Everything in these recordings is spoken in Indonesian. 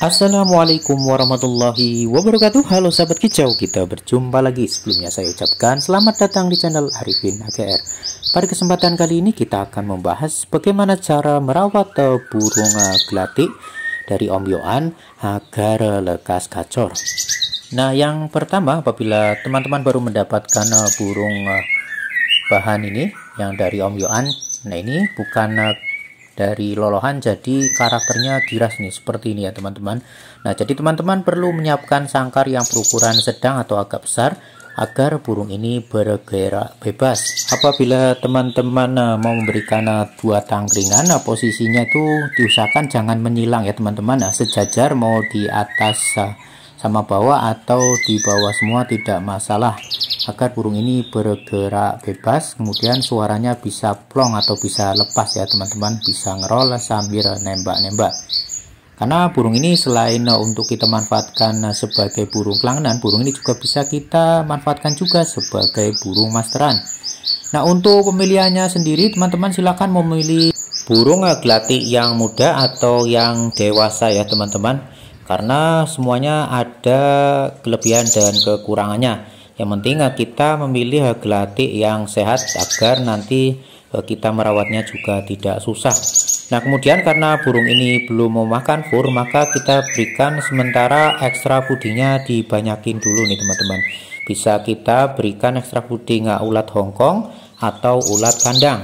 Assalamualaikum warahmatullahi wabarakatuh Halo sahabat kicau Kita berjumpa lagi Sebelumnya saya ucapkan selamat datang di channel Arifin AGR Pada kesempatan kali ini kita akan membahas Bagaimana cara merawat burung gelatik Dari Om Yohan Agar lekas kacor. Nah yang pertama apabila teman-teman baru mendapatkan burung bahan ini Yang dari Om Yohan Nah ini bukan dari lolohan jadi karakternya giras nih seperti ini ya teman-teman nah jadi teman-teman perlu menyiapkan sangkar yang berukuran sedang atau agak besar agar burung ini bergerak bebas apabila teman-teman eh, mau memberikan eh, dua tangkringan nah, posisinya itu diusahakan jangan menyilang ya teman-teman nah sejajar mau di atas sama bawah atau di bawah semua tidak masalah agar burung ini bergerak bebas kemudian suaranya bisa plong atau bisa lepas ya teman-teman bisa ngerol sambil nembak-nembak karena burung ini selain untuk kita manfaatkan sebagai burung pelanganan burung ini juga bisa kita manfaatkan juga sebagai burung masteran nah untuk pemilihannya sendiri teman-teman silahkan memilih burung gelatik yang muda atau yang dewasa ya teman-teman karena semuanya ada kelebihan dan kekurangannya yang penting kita memilih gelatik yang sehat agar nanti eh, kita merawatnya juga tidak susah nah kemudian karena burung ini belum mau makan fur maka kita berikan sementara ekstra pudingnya dibanyakin dulu nih teman-teman bisa kita berikan ekstra puding ulat hongkong atau ulat kandang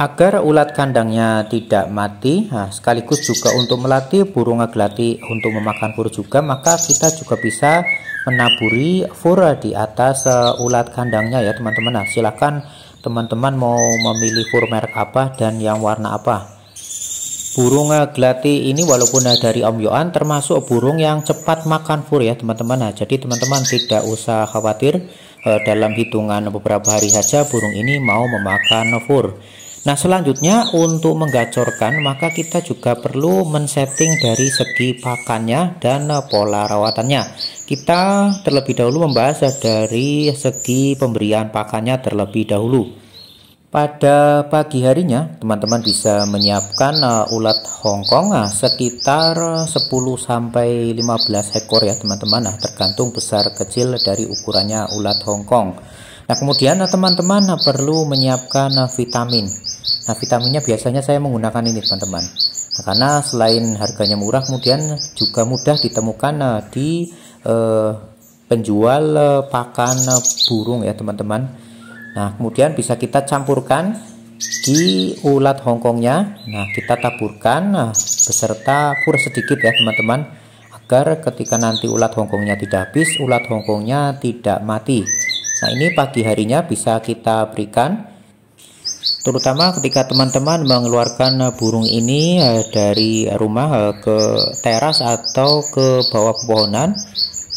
agar ulat kandangnya tidak mati nah, sekaligus juga untuk melatih burung gelati untuk memakan fur juga maka kita juga bisa menaburi fura di atas uh, ulat kandangnya ya teman-teman nah silahkan teman-teman mau memilih fur merek apa dan yang warna apa burung eh, gelati ini walaupun eh, dari Om Yoan termasuk burung yang cepat makan fur ya teman-teman nah jadi teman-teman tidak usah khawatir uh, dalam hitungan beberapa hari saja burung ini mau memakan fur Nah selanjutnya untuk menggacorkan maka kita juga perlu men-setting dari segi pakannya dan eh, pola rawatannya Kita terlebih dahulu membahas dari segi pemberian pakannya terlebih dahulu Pada pagi harinya teman-teman bisa menyiapkan eh, ulat hongkong uh, eh, sekitar 10-15 ekor ya teman-teman Nah tergantung besar kecil dari ukurannya ulat hongkong Nah kemudian teman-teman perlu menyiapkan vitamin Nah vitaminnya biasanya saya menggunakan ini teman-teman nah, karena selain harganya murah kemudian juga mudah ditemukan nah, di uh, penjual uh, pakan uh, burung ya teman-teman Nah kemudian bisa kita campurkan di ulat hongkongnya Nah kita taburkan uh, beserta pur sedikit ya teman-teman agar ketika nanti ulat hongkongnya tidak habis ulat hongkongnya tidak mati Nah ini pagi harinya bisa kita berikan terutama ketika teman-teman mengeluarkan burung ini eh, dari rumah eh, ke teras atau ke bawah pepohonan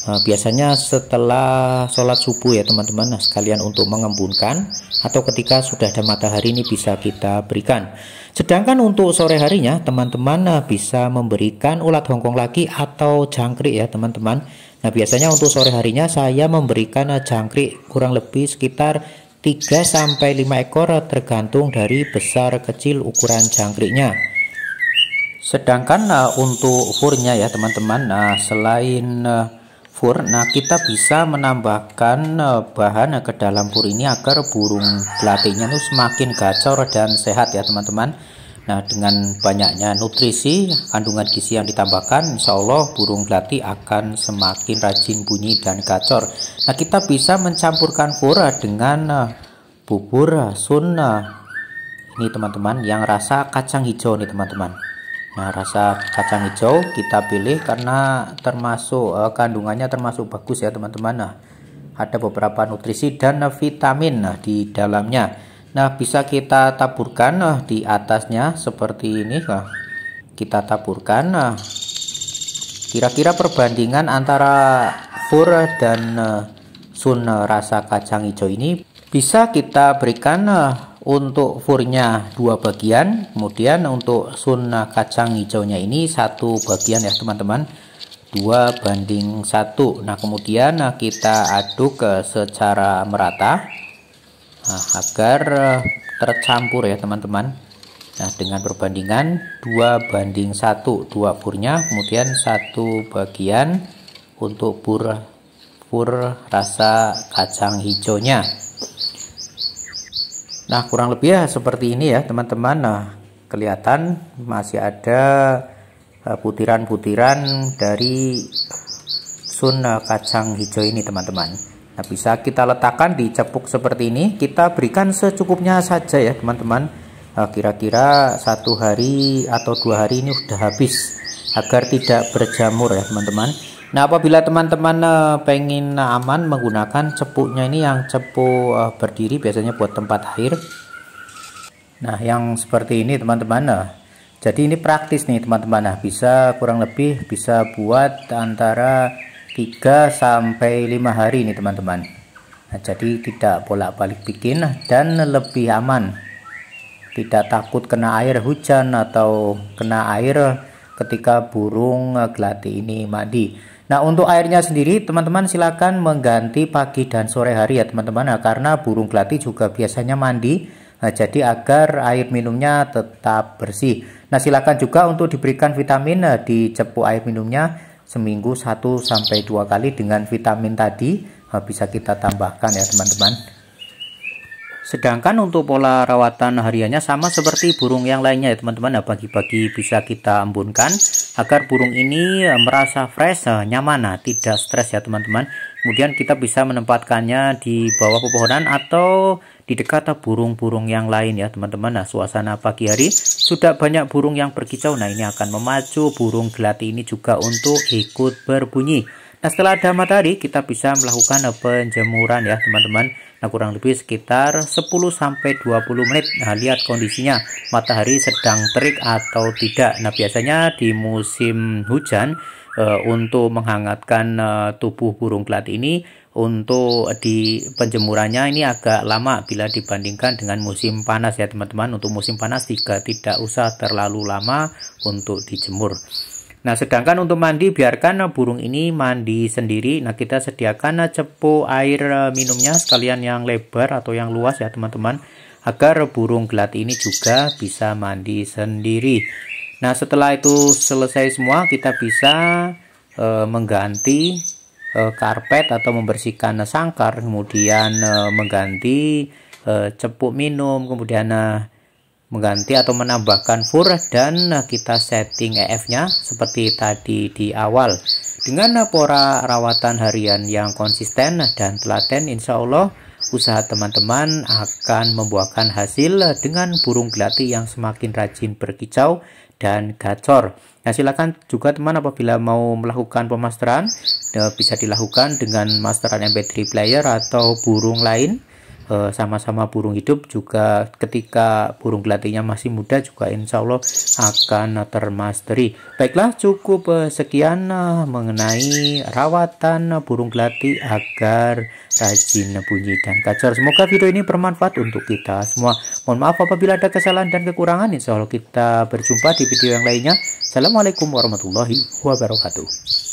eh, biasanya setelah sholat subuh ya teman-teman nah, sekalian untuk mengembunkan atau ketika sudah ada matahari ini bisa kita berikan sedangkan untuk sore harinya teman-teman bisa memberikan ulat hongkong lagi atau jangkrik ya teman-teman nah biasanya untuk sore harinya saya memberikan jangkrik kurang lebih sekitar 3 sampai 5 ekor tergantung dari besar kecil ukuran jangkriknya. Sedangkan uh, untuk furnya ya teman-teman, nah selain uh, fur, nah kita bisa menambahkan uh, bahan ke dalam fur ini agar burung pelatihnya itu semakin gacor dan sehat ya teman-teman. Nah dengan banyaknya nutrisi kandungan gizi yang ditambahkan Insya Allah burung belati akan semakin rajin bunyi dan gacor Nah kita bisa mencampurkan pura dengan eh, bubur eh, sunnah eh. Ini teman-teman yang rasa kacang hijau nih teman-teman Nah rasa kacang hijau kita pilih karena termasuk uh, kandungannya termasuk bagus ya teman-teman Nah ada beberapa nutrisi dan vitamin nah, di dalamnya Nah, bisa kita taburkan nah, di atasnya seperti ini. Nah, kita taburkan. Nah, kira-kira perbandingan antara fur dan sun rasa kacang hijau ini bisa kita berikan uh, untuk furnya dua bagian, kemudian untuk sun kacang hijaunya ini satu bagian ya teman-teman. dua banding satu nah kemudian nah, kita aduk uh, secara merata nah, agar eh, tercampur ya teman-teman nah dengan perbandingan 2 banding 1 dua purnya kemudian satu bagian untuk pur bur rasa kacang hijaunya nah kurang lebih ya seperti ini ya teman-teman nah kelihatan masih ada eh, butiran-butiran dari sun eh, kacang hijau ini teman-teman Nah, bisa kita letakkan di cepuk seperti ini. Kita berikan secukupnya saja ya, teman-teman. Eh, kira-kira satu hari atau dua hari ini sudah habis agar tidak berjamur ya, teman-teman. Nah, apabila teman-teman eh, pengen aman menggunakan cepuknya ini yang cepuk eh, berdiri biasanya buat tempat air. Nah, yang seperti ini teman-teman. Nah, Jadi ini praktis nih teman-teman. Nah, bisa kurang lebih bisa buat antara 3 sampai 5 hari ini teman-teman nah, jadi tidak bolak-balik bikin dan lebih aman tidak takut kena air hujan atau kena air ketika burung gelati ini mandi nah untuk airnya sendiri teman-teman silakan mengganti pagi dan sore hari ya teman-teman nah, karena burung gelati juga biasanya mandi Nah, jadi agar air minumnya tetap bersih. Nah, silakan juga untuk diberikan vitamin eh, di cepu air minumnya seminggu 1 sampai dua kali dengan vitamin tadi bisa kita tambahkan ya teman-teman. Sedangkan untuk pola rawatan hariannya sama seperti burung yang lainnya ya teman-teman. Nah, pagi-pagi bisa kita embunkan agar burung ini eh, merasa fresh, eh, nyaman, nah, tidak stres ya teman-teman. Kemudian kita bisa menempatkannya di bawah pepohonan atau di dekat burung-burung yang lain ya teman-teman. Nah suasana pagi hari sudah banyak burung yang berkicau. Nah ini akan memacu burung gelati ini juga untuk ikut berbunyi. Nah setelah ada matahari kita bisa melakukan penjemuran ya teman-teman. Nah kurang lebih sekitar 10-20 menit. Nah lihat kondisinya matahari sedang terik atau tidak. Nah biasanya di musim hujan Uh, untuk menghangatkan uh, tubuh burung gelati ini untuk di penjemurannya ini agak lama bila dibandingkan dengan musim panas ya teman-teman untuk musim panas juga tidak usah terlalu lama untuk dijemur nah sedangkan untuk mandi biarkan burung ini mandi sendiri nah kita sediakan cepu air minumnya sekalian yang lebar atau yang luas ya teman-teman agar burung gelat ini juga bisa mandi sendiri nah setelah itu selesai semua kita bisa e, mengganti Eh, karpet atau membersihkan sangkar, kemudian eh, mengganti eh, cepuk minum, kemudian mengganti atau menambahkan fur dan kita setting EF-nya seperti tadi di awal. Dengan pora rawatan harian yang konsisten dan telaten, insya Allah usaha teman-teman akan membuahkan hasil dengan burung gelati yang semakin rajin berkicau dan gacor. Nah, silakan juga teman apabila mau melakukan pemasteran eh, bisa dilakukan dengan masteran MP3 player atau burung lain Eh, sama-sama burung hidup juga ketika burung gelatinya masih muda juga insya Allah akan termasteri baiklah cukup eh, sekian eh, mengenai rawatan burung gelati agar rajin bunyi dan kacor semoga video ini bermanfaat untuk kita semua mohon maaf apabila ada kesalahan dan kekurangan insya Allah kita berjumpa di video yang lainnya Assalamualaikum warahmatullahi wabarakatuh